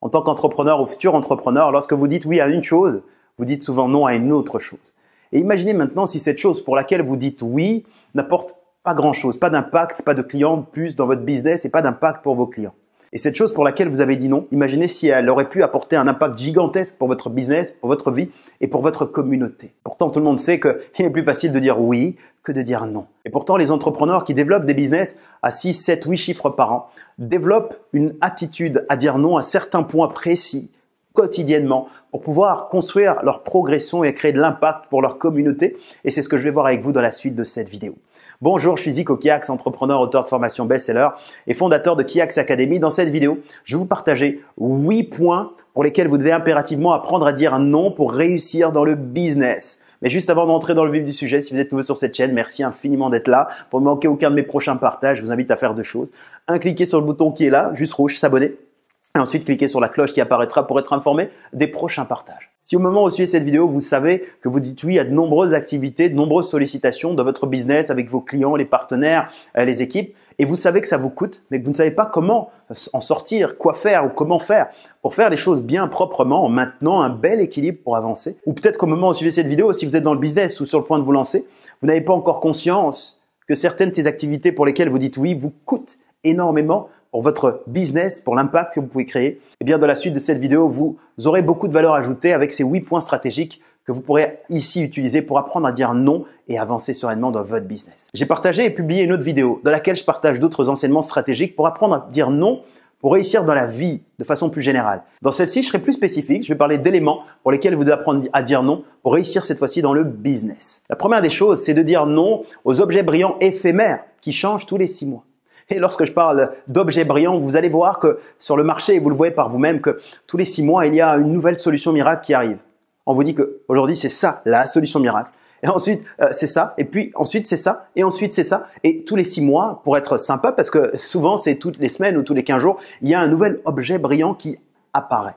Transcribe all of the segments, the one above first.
En tant qu'entrepreneur ou futur entrepreneur, lorsque vous dites oui à une chose, vous dites souvent non à une autre chose. Et imaginez maintenant si cette chose pour laquelle vous dites oui n'apporte pas grand-chose, pas d'impact, pas de clients plus dans votre business et pas d'impact pour vos clients. Et cette chose pour laquelle vous avez dit non, imaginez si elle aurait pu apporter un impact gigantesque pour votre business, pour votre vie et pour votre communauté. Pourtant, tout le monde sait qu'il est plus facile de dire oui de dire non. Et pourtant, les entrepreneurs qui développent des business à 6, 7, 8 chiffres par an développent une attitude à dire non à certains points précis quotidiennement pour pouvoir construire leur progression et créer de l'impact pour leur communauté. Et c'est ce que je vais voir avec vous dans la suite de cette vidéo. Bonjour, je suis Zico Kiax, entrepreneur, auteur de formation best-seller et fondateur de Kiax Academy. Dans cette vidéo, je vais vous partager 8 points pour lesquels vous devez impérativement apprendre à dire non pour réussir dans le business. Mais juste avant d'entrer dans le vif du sujet, si vous êtes nouveau sur cette chaîne, merci infiniment d'être là. Pour ne manquer aucun de mes prochains partages, je vous invite à faire deux choses. Un, cliquez sur le bouton qui est là, juste rouge, s'abonner. Et ensuite, cliquez sur la cloche qui apparaîtra pour être informé des prochains partages. Si au moment où vous suivez cette vidéo, vous savez que vous dites oui à de nombreuses activités, de nombreuses sollicitations dans votre business avec vos clients, les partenaires, euh, les équipes, et vous savez que ça vous coûte, mais que vous ne savez pas comment en sortir, quoi faire ou comment faire pour faire les choses bien proprement en maintenant un bel équilibre pour avancer. Ou peut-être qu'au moment où vous suivez cette vidéo, si vous êtes dans le business ou sur le point de vous lancer, vous n'avez pas encore conscience que certaines de ces activités pour lesquelles vous dites oui vous coûtent énormément pour votre business, pour l'impact que vous pouvez créer. Et eh bien, dans la suite de cette vidéo, vous aurez beaucoup de valeur ajoutée avec ces 8 points stratégiques que vous pourrez ici utiliser pour apprendre à dire non et avancer sereinement dans votre business. J'ai partagé et publié une autre vidéo dans laquelle je partage d'autres enseignements stratégiques pour apprendre à dire non pour réussir dans la vie de façon plus générale. Dans celle-ci, je serai plus spécifique, je vais parler d'éléments pour lesquels vous devez apprendre à dire non pour réussir cette fois-ci dans le business. La première des choses, c'est de dire non aux objets brillants éphémères qui changent tous les six mois. Et lorsque je parle d'objets brillants, vous allez voir que sur le marché, vous le voyez par vous-même, que tous les six mois, il y a une nouvelle solution miracle qui arrive on vous dit que aujourd'hui c'est ça la solution miracle. Et ensuite, euh, c'est ça. Et puis, ensuite, c'est ça. Et ensuite, c'est ça. Et tous les six mois, pour être sympa, parce que souvent, c'est toutes les semaines ou tous les quinze jours, il y a un nouvel objet brillant qui apparaît.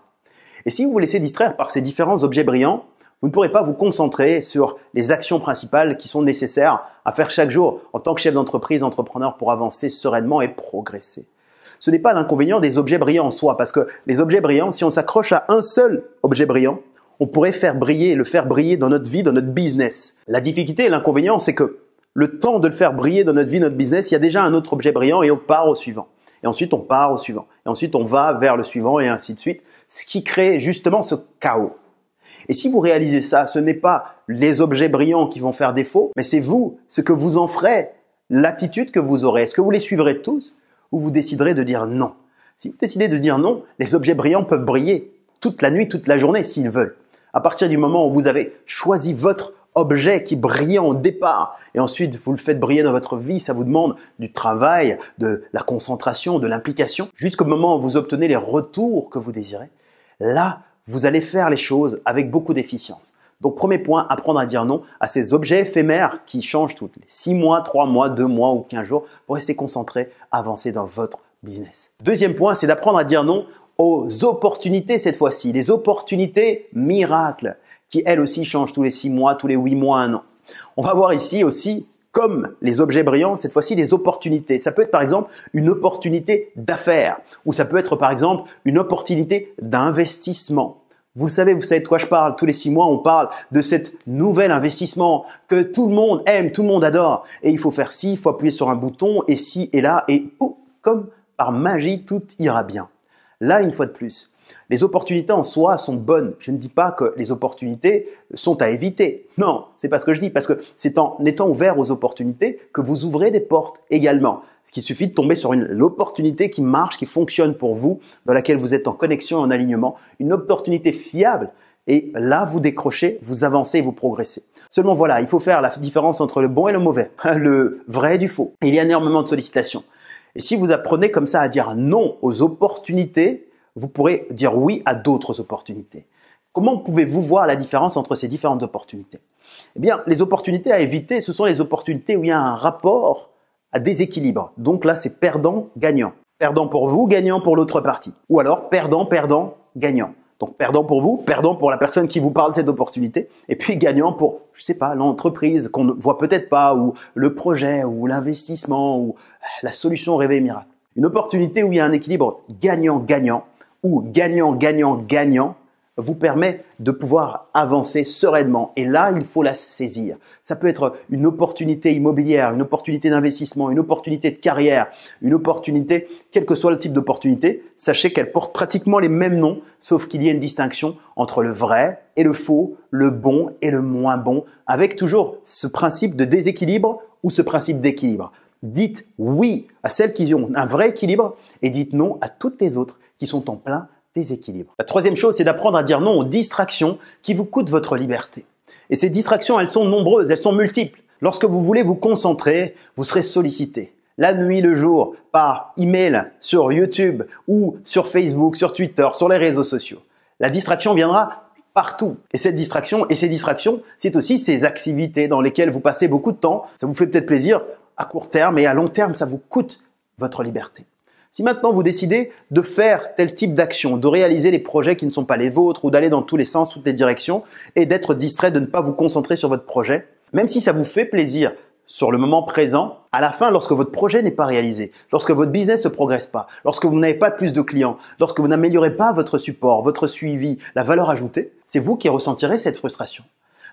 Et si vous vous laissez distraire par ces différents objets brillants, vous ne pourrez pas vous concentrer sur les actions principales qui sont nécessaires à faire chaque jour en tant que chef d'entreprise, entrepreneur pour avancer sereinement et progresser. Ce n'est pas l'inconvénient des objets brillants en soi, parce que les objets brillants, si on s'accroche à un seul objet brillant, on pourrait faire briller, le faire briller dans notre vie, dans notre business. La difficulté et l'inconvénient, c'est que le temps de le faire briller dans notre vie, notre business, il y a déjà un autre objet brillant et on part au suivant. Et ensuite, on part au suivant. Et ensuite, on va vers le suivant et ainsi de suite. Ce qui crée justement ce chaos. Et si vous réalisez ça, ce n'est pas les objets brillants qui vont faire défaut, mais c'est vous, ce que vous en ferez, l'attitude que vous aurez. Est-ce que vous les suivrez tous ou vous déciderez de dire non Si vous décidez de dire non, les objets brillants peuvent briller toute la nuit, toute la journée s'ils veulent. À partir du moment où vous avez choisi votre objet qui brillait au départ et ensuite vous le faites briller dans votre vie, ça vous demande du travail, de la concentration, de l'implication, jusqu'au moment où vous obtenez les retours que vous désirez. Là, vous allez faire les choses avec beaucoup d'efficience. Donc premier point, apprendre à dire non à ces objets éphémères qui changent toutes les 6 mois, 3 mois, 2 mois ou 15 jours pour rester concentré, avancer dans votre business. Deuxième point, c'est d'apprendre à dire non aux opportunités cette fois-ci, les opportunités miracles qui elles aussi changent tous les six mois, tous les huit mois, un an. On va voir ici aussi comme les objets brillants, cette fois-ci les opportunités. Ça peut être par exemple une opportunité d'affaires, ou ça peut être par exemple une opportunité d'investissement. Vous savez, vous savez de quoi je parle. Tous les six mois, on parle de cet nouvel investissement que tout le monde aime, tout le monde adore. Et il faut faire ci, il faut appuyer sur un bouton, et ci, et là, et oh, comme par magie, tout ira bien. Là, une fois de plus, les opportunités en soi sont bonnes. Je ne dis pas que les opportunités sont à éviter. Non, c'est pas ce que je dis, parce que c'est en étant ouvert aux opportunités que vous ouvrez des portes également. Ce qui suffit de tomber sur une l'opportunité qui marche, qui fonctionne pour vous, dans laquelle vous êtes en connexion, en alignement, une opportunité fiable. Et là, vous décrochez, vous avancez vous progressez. Seulement voilà, il faut faire la différence entre le bon et le mauvais, hein, le vrai et du faux. Il y a énormément de sollicitations. Et si vous apprenez comme ça à dire non aux opportunités, vous pourrez dire oui à d'autres opportunités. Comment pouvez-vous voir la différence entre ces différentes opportunités Eh bien, les opportunités à éviter, ce sont les opportunités où il y a un rapport à déséquilibre. Donc là, c'est perdant-gagnant. Perdant pour vous, gagnant pour l'autre partie. Ou alors perdant-perdant-gagnant. Donc perdant pour vous, perdant pour la personne qui vous parle de cette opportunité, et puis gagnant pour, je ne sais pas, l'entreprise qu'on ne voit peut-être pas, ou le projet, ou l'investissement, ou euh, la solution rêvée miracle. Une opportunité où il y a un équilibre gagnant-gagnant, ou gagnant-gagnant-gagnant, vous permet de pouvoir avancer sereinement. Et là, il faut la saisir. Ça peut être une opportunité immobilière, une opportunité d'investissement, une opportunité de carrière, une opportunité, quel que soit le type d'opportunité, sachez qu'elle porte pratiquement les mêmes noms, sauf qu'il y a une distinction entre le vrai et le faux, le bon et le moins bon, avec toujours ce principe de déséquilibre ou ce principe d'équilibre. Dites oui à celles qui ont un vrai équilibre et dites non à toutes les autres qui sont en plein déséquilibre. La troisième chose, c'est d'apprendre à dire non aux distractions qui vous coûtent votre liberté. Et ces distractions, elles sont nombreuses, elles sont multiples. Lorsque vous voulez vous concentrer, vous serez sollicité. La nuit, le jour, par email, sur YouTube ou sur Facebook, sur Twitter, sur les réseaux sociaux. La distraction viendra partout. Et cette distraction, et ces distractions, c'est aussi ces activités dans lesquelles vous passez beaucoup de temps. Ça vous fait peut-être plaisir à court terme, mais à long terme, ça vous coûte votre liberté. Si maintenant vous décidez de faire tel type d'action, de réaliser les projets qui ne sont pas les vôtres ou d'aller dans tous les sens, toutes les directions et d'être distrait, de ne pas vous concentrer sur votre projet, même si ça vous fait plaisir sur le moment présent, à la fin, lorsque votre projet n'est pas réalisé, lorsque votre business ne progresse pas, lorsque vous n'avez pas plus de clients, lorsque vous n'améliorez pas votre support, votre suivi, la valeur ajoutée, c'est vous qui ressentirez cette frustration.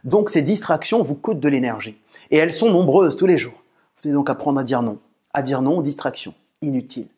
Donc ces distractions vous coûtent de l'énergie. Et elles sont nombreuses tous les jours. Vous devez donc apprendre à dire non. À dire non aux distractions inutiles.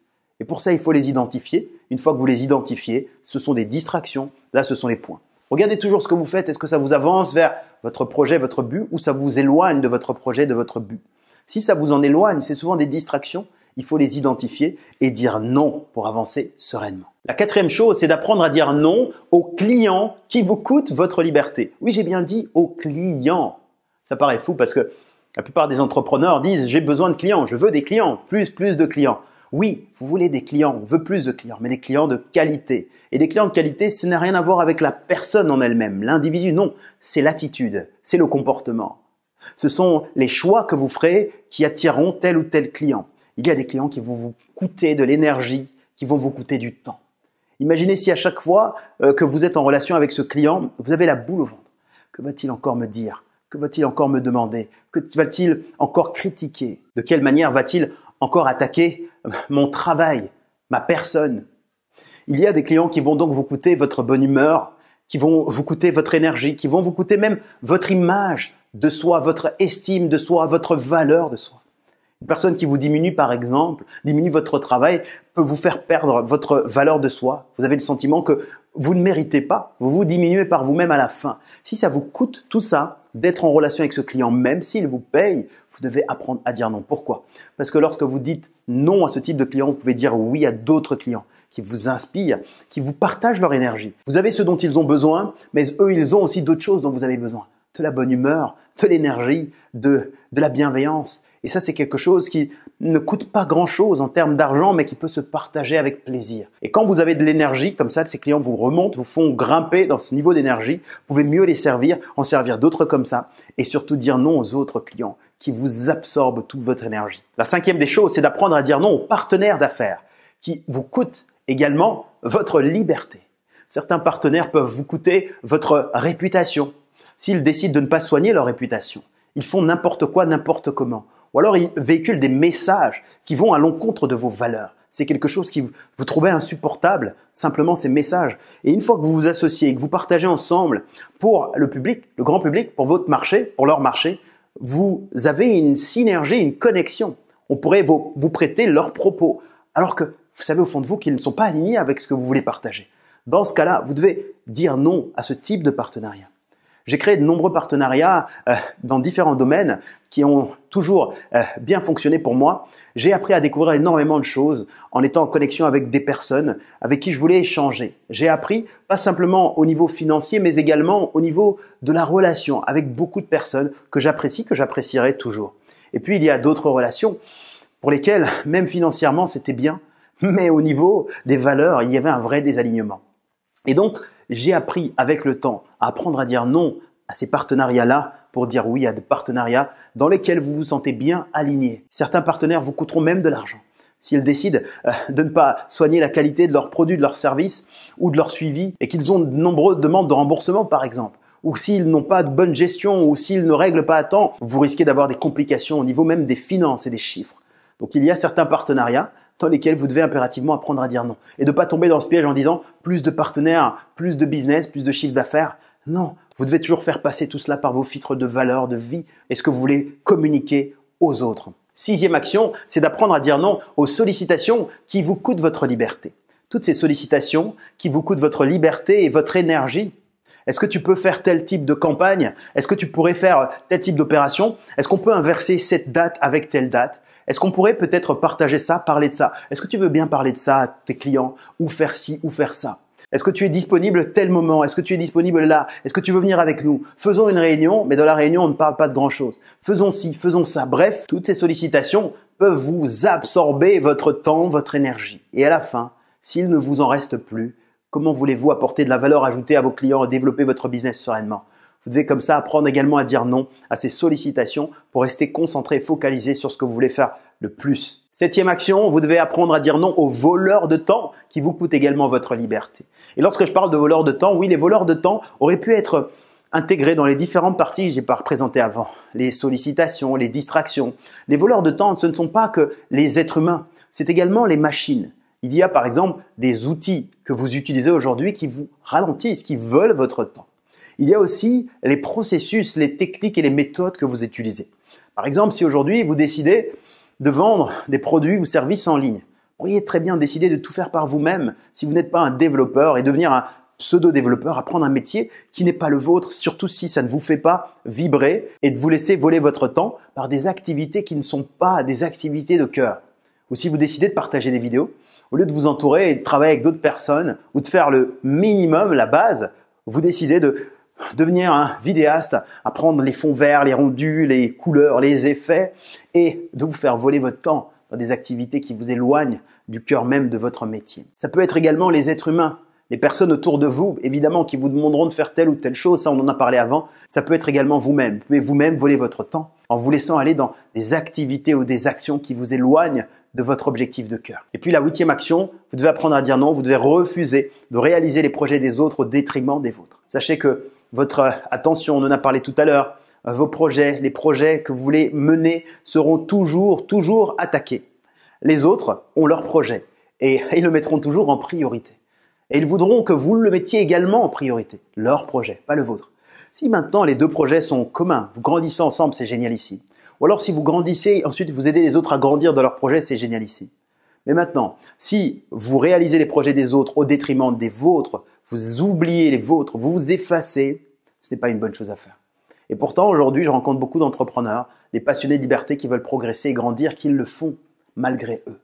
Et pour ça, il faut les identifier. Une fois que vous les identifiez, ce sont des distractions. Là, ce sont les points. Regardez toujours ce que vous faites. Est-ce que ça vous avance vers votre projet, votre but, ou ça vous éloigne de votre projet, de votre but Si ça vous en éloigne, c'est souvent des distractions. Il faut les identifier et dire non pour avancer sereinement. La quatrième chose, c'est d'apprendre à dire non aux clients qui vous coûtent votre liberté. Oui, j'ai bien dit aux clients. Ça paraît fou parce que la plupart des entrepreneurs disent j'ai besoin de clients, je veux des clients, plus, plus de clients. Oui, vous voulez des clients, on veut plus de clients, mais des clients de qualité. Et des clients de qualité, ce n'a rien à voir avec la personne en elle-même, l'individu, non, c'est l'attitude, c'est le comportement. Ce sont les choix que vous ferez qui attireront tel ou tel client. Il y a des clients qui vont vous coûter de l'énergie, qui vont vous coûter du temps. Imaginez si à chaque fois euh, que vous êtes en relation avec ce client, vous avez la boule au ventre. Que va-t-il encore me dire Que va-t-il encore me demander Que va-t-il encore critiquer De quelle manière va-t-il encore attaquer mon travail, ma personne. Il y a des clients qui vont donc vous coûter votre bonne humeur, qui vont vous coûter votre énergie, qui vont vous coûter même votre image de soi, votre estime de soi, votre valeur de soi. Une personne qui vous diminue, par exemple, diminue votre travail, peut vous faire perdre votre valeur de soi. Vous avez le sentiment que vous ne méritez pas, vous vous diminuez par vous-même à la fin. Si ça vous coûte tout ça, d'être en relation avec ce client, même s'il vous paye, vous devez apprendre à dire non. Pourquoi Parce que lorsque vous dites non à ce type de client, vous pouvez dire oui à d'autres clients qui vous inspirent, qui vous partagent leur énergie. Vous avez ce dont ils ont besoin, mais eux, ils ont aussi d'autres choses dont vous avez besoin. De la bonne humeur, de l'énergie, de, de la bienveillance, et ça, c'est quelque chose qui ne coûte pas grand-chose en termes d'argent, mais qui peut se partager avec plaisir. Et quand vous avez de l'énergie, comme ça, ces clients vous remontent, vous font grimper dans ce niveau d'énergie, vous pouvez mieux les servir, en servir d'autres comme ça, et surtout dire non aux autres clients qui vous absorbent toute votre énergie. La cinquième des choses, c'est d'apprendre à dire non aux partenaires d'affaires, qui vous coûtent également votre liberté. Certains partenaires peuvent vous coûter votre réputation, s'ils décident de ne pas soigner leur réputation. Ils font n'importe quoi, n'importe comment. Ou alors ils véhiculent des messages qui vont à l'encontre de vos valeurs. C'est quelque chose qui vous, trouvez insupportable, simplement ces messages. Et une fois que vous vous associez, que vous partagez ensemble pour le public, le grand public, pour votre marché, pour leur marché, vous avez une synergie, une connexion. On pourrait vous prêter leurs propos, alors que vous savez au fond de vous qu'ils ne sont pas alignés avec ce que vous voulez partager. Dans ce cas-là, vous devez dire non à ce type de partenariat. J'ai créé de nombreux partenariats euh, dans différents domaines qui ont toujours euh, bien fonctionné pour moi. J'ai appris à découvrir énormément de choses en étant en connexion avec des personnes avec qui je voulais échanger. J'ai appris pas simplement au niveau financier, mais également au niveau de la relation avec beaucoup de personnes que j'apprécie, que j'apprécierai toujours. Et puis il y a d'autres relations pour lesquelles, même financièrement, c'était bien, mais au niveau des valeurs, il y avait un vrai désalignement. Et donc, j'ai appris avec le temps à apprendre à dire non à ces partenariats-là pour dire oui à des partenariats dans lesquels vous vous sentez bien aligné. Certains partenaires vous coûteront même de l'argent s'ils décident euh, de ne pas soigner la qualité de leurs produits, de leurs services ou de leur suivi et qu'ils ont de nombreuses demandes de remboursement par exemple ou s'ils n'ont pas de bonne gestion ou s'ils ne règlent pas à temps, vous risquez d'avoir des complications au niveau même des finances et des chiffres. Donc il y a certains partenariats dans lesquels vous devez impérativement apprendre à dire non. Et de ne pas tomber dans ce piège en disant plus de partenaires, plus de business, plus de chiffre d'affaires. Non, vous devez toujours faire passer tout cela par vos filtres de valeur, de vie et ce que vous voulez communiquer aux autres. Sixième action, c'est d'apprendre à dire non aux sollicitations qui vous coûtent votre liberté. Toutes ces sollicitations qui vous coûtent votre liberté et votre énergie. Est-ce que tu peux faire tel type de campagne Est-ce que tu pourrais faire tel type d'opération Est-ce qu'on peut inverser cette date avec telle date est-ce qu'on pourrait peut-être partager ça, parler de ça Est-ce que tu veux bien parler de ça à tes clients ou faire ci ou faire ça est-ce que tu es disponible tel moment Est-ce que tu es disponible là Est-ce que tu veux venir avec nous Faisons une réunion, mais dans la réunion, on ne parle pas de grand-chose. Faisons ci, faisons ça. Bref, toutes ces sollicitations peuvent vous absorber votre temps, votre énergie. Et à la fin, s'il ne vous en reste plus, comment voulez-vous apporter de la valeur ajoutée à vos clients et développer votre business sereinement vous devez comme ça apprendre également à dire non à ces sollicitations pour rester concentré et focalisé sur ce que vous voulez faire le plus. Septième action, vous devez apprendre à dire non aux voleurs de temps qui vous coûtent également votre liberté. Et lorsque je parle de voleurs de temps, oui, les voleurs de temps auraient pu être intégrés dans les différentes parties que j'ai pas représentées avant. Les sollicitations, les distractions. Les voleurs de temps, ce ne sont pas que les êtres humains, c'est également les machines. Il y a par exemple des outils que vous utilisez aujourd'hui qui vous ralentissent, qui veulent votre temps il y a aussi les processus, les techniques et les méthodes que vous utilisez. Par exemple, si aujourd'hui vous décidez de vendre des produits ou services en ligne, vous pourriez très bien décider de tout faire par vous-même si vous n'êtes pas un développeur et devenir un pseudo-développeur, apprendre un métier qui n'est pas le vôtre, surtout si ça ne vous fait pas vibrer et de vous laisser voler votre temps par des activités qui ne sont pas des activités de cœur. Ou si vous décidez de partager des vidéos, au lieu de vous entourer et de travailler avec d'autres personnes ou de faire le minimum, la base, vous décidez de devenir un vidéaste, apprendre les fonds verts, les rendus, les couleurs, les effets, et de vous faire voler votre temps dans des activités qui vous éloignent du cœur même de votre métier. Ça peut être également les êtres humains, les personnes autour de vous, évidemment, qui vous demanderont de faire telle ou telle chose, ça on en a parlé avant, ça peut être également vous-même. Vous pouvez vous-même voler votre temps en vous laissant aller dans des activités ou des actions qui vous éloignent de votre objectif de cœur. Et puis la huitième action, vous devez apprendre à dire non, vous devez refuser de réaliser les projets des autres au détriment des vôtres. Sachez que votre attention, on en a parlé tout à l'heure, euh, vos projets, les projets que vous voulez mener seront toujours, toujours attaqués. Les autres ont leurs projets et ils le mettront toujours en priorité. Et ils voudront que vous le mettiez également en priorité, leur projet, pas le vôtre. Si maintenant les deux projets sont communs, vous grandissez ensemble, c'est génial ici. Ou alors si vous grandissez, ensuite vous aidez les autres à grandir dans leurs projets, c'est génial ici. Mais maintenant, si vous réalisez les projets des autres au détriment des vôtres, vous oubliez les vôtres, vous vous effacez, ce n'est pas une bonne chose à faire. Et pourtant, aujourd'hui, je rencontre beaucoup d'entrepreneurs, des passionnés de liberté qui veulent progresser et grandir, qu'ils le font malgré eux.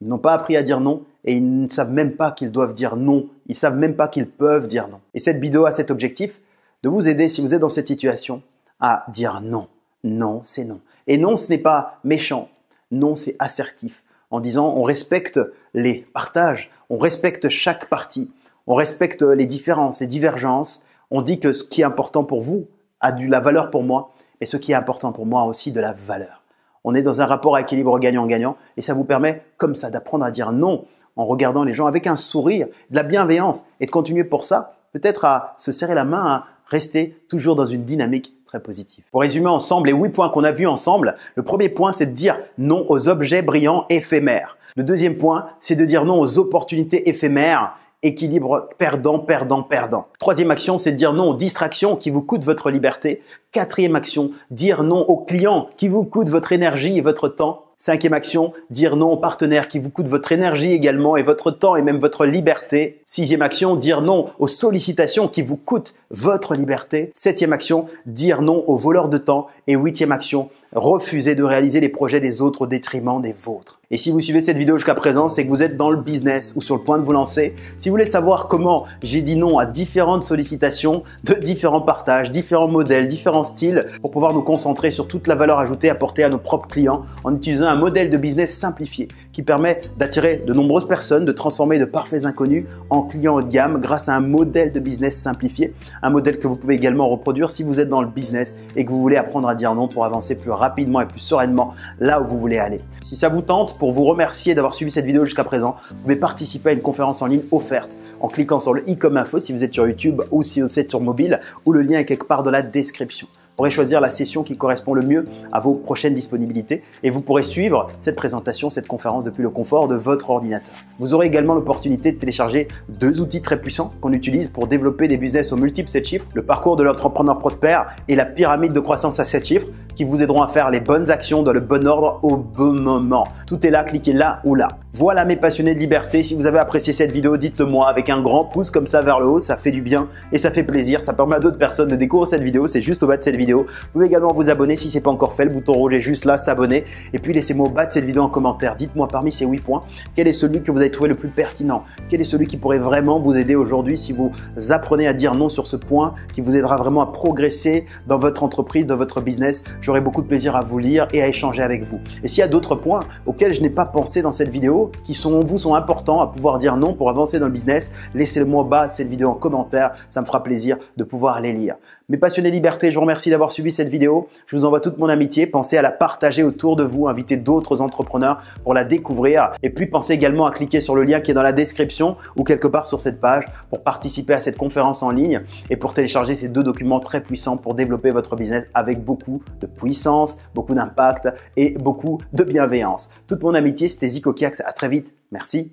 Ils n'ont pas appris à dire non et ils ne savent même pas qu'ils doivent dire non. Ils savent même pas qu'ils peuvent dire non. Et cette vidéo a cet objectif de vous aider, si vous êtes dans cette situation, à dire non. Non, c'est non. Et non, ce n'est pas méchant. Non, c'est assertif. En disant, on respecte les partages, on respecte chaque partie, on respecte les différences, les divergences. On dit que ce qui est important pour vous a de la valeur pour moi, et ce qui est important pour moi aussi de la valeur. On est dans un rapport à équilibre gagnant-gagnant, et ça vous permet, comme ça, d'apprendre à dire non en regardant les gens avec un sourire, de la bienveillance, et de continuer pour ça, peut-être à se serrer la main, à rester toujours dans une dynamique très positif. Pour résumer ensemble les huit points qu'on a vus ensemble, le premier point c'est de dire non aux objets brillants éphémères. Le deuxième point c'est de dire non aux opportunités éphémères équilibre perdant, perdant, perdant. Troisième action, c'est de dire non aux distractions qui vous coûtent votre liberté. Quatrième action, dire non aux clients qui vous coûtent votre énergie et votre temps. Cinquième action, dire non aux partenaires qui vous coûtent votre énergie également et votre temps et même votre liberté. Sixième action, dire non aux sollicitations qui vous coûtent votre liberté. Septième action, dire non aux voleurs de temps. Et huitième action, refuser de réaliser les projets des autres au détriment des vôtres. Et si vous suivez cette vidéo jusqu'à présent, c'est que vous êtes dans le business ou sur le point de vous lancer. Si vous voulez savoir comment j'ai dit non à différentes sollicitations, de différents partages, différents modèles, différents styles, pour pouvoir nous concentrer sur toute la valeur ajoutée apportée à nos propres clients en utilisant un modèle de business simplifié qui permet d'attirer de nombreuses personnes, de transformer de parfaits inconnus en clients haut de gamme grâce à un modèle de business simplifié, un modèle que vous pouvez également reproduire si vous êtes dans le business et que vous voulez apprendre à dire non pour avancer plus rapidement et plus sereinement là où vous voulez aller. Si ça vous tente, pour vous remercier d'avoir suivi cette vidéo jusqu'à présent, vous pouvez participer à une conférence en ligne offerte en cliquant sur le i comme info si vous êtes sur YouTube ou si vous êtes sur mobile, ou le lien est quelque part dans la description pourrez choisir la session qui correspond le mieux à vos prochaines disponibilités et vous pourrez suivre cette présentation, cette conférence depuis le confort de votre ordinateur. Vous aurez également l'opportunité de télécharger deux outils très puissants qu'on utilise pour développer des business aux multiples 7 chiffres, le parcours de l'entrepreneur prospère et la pyramide de croissance à 7 chiffres qui vous aideront à faire les bonnes actions dans le bon ordre au bon moment. Tout est là, cliquez là ou là. Voilà mes passionnés de liberté, si vous avez apprécié cette vidéo, dites-le moi avec un grand pouce comme ça vers le haut, ça fait du bien et ça fait plaisir, ça permet à d'autres personnes de découvrir cette vidéo, c'est juste au bas de cette vidéo. Vous pouvez également vous abonner si ce n'est pas encore fait, le bouton rouge est juste là, s'abonner et puis laissez-moi au bas de cette vidéo en commentaire, dites-moi parmi ces 8 points, quel est celui que vous avez trouvé le plus pertinent, quel est celui qui pourrait vraiment vous aider aujourd'hui si vous apprenez à dire non sur ce point qui vous aidera vraiment à progresser dans votre entreprise, dans votre business. J'aurai beaucoup de plaisir à vous lire et à échanger avec vous. Et s'il y a d'autres points auxquels je n'ai pas pensé dans cette vidéo, qui sont, vous sont importants à pouvoir dire non pour avancer dans le business, laissez-le moi en bas de cette vidéo en commentaire. Ça me fera plaisir de pouvoir les lire. Mes passionnés liberté, je vous remercie d'avoir suivi cette vidéo. Je vous envoie toute mon amitié. Pensez à la partager autour de vous, inviter d'autres entrepreneurs pour la découvrir. Et puis pensez également à cliquer sur le lien qui est dans la description ou quelque part sur cette page pour participer à cette conférence en ligne et pour télécharger ces deux documents très puissants pour développer votre business avec beaucoup de puissance, beaucoup d'impact et beaucoup de bienveillance. Toute mon amitié, c'était Zico Kiax. À très vite. Merci.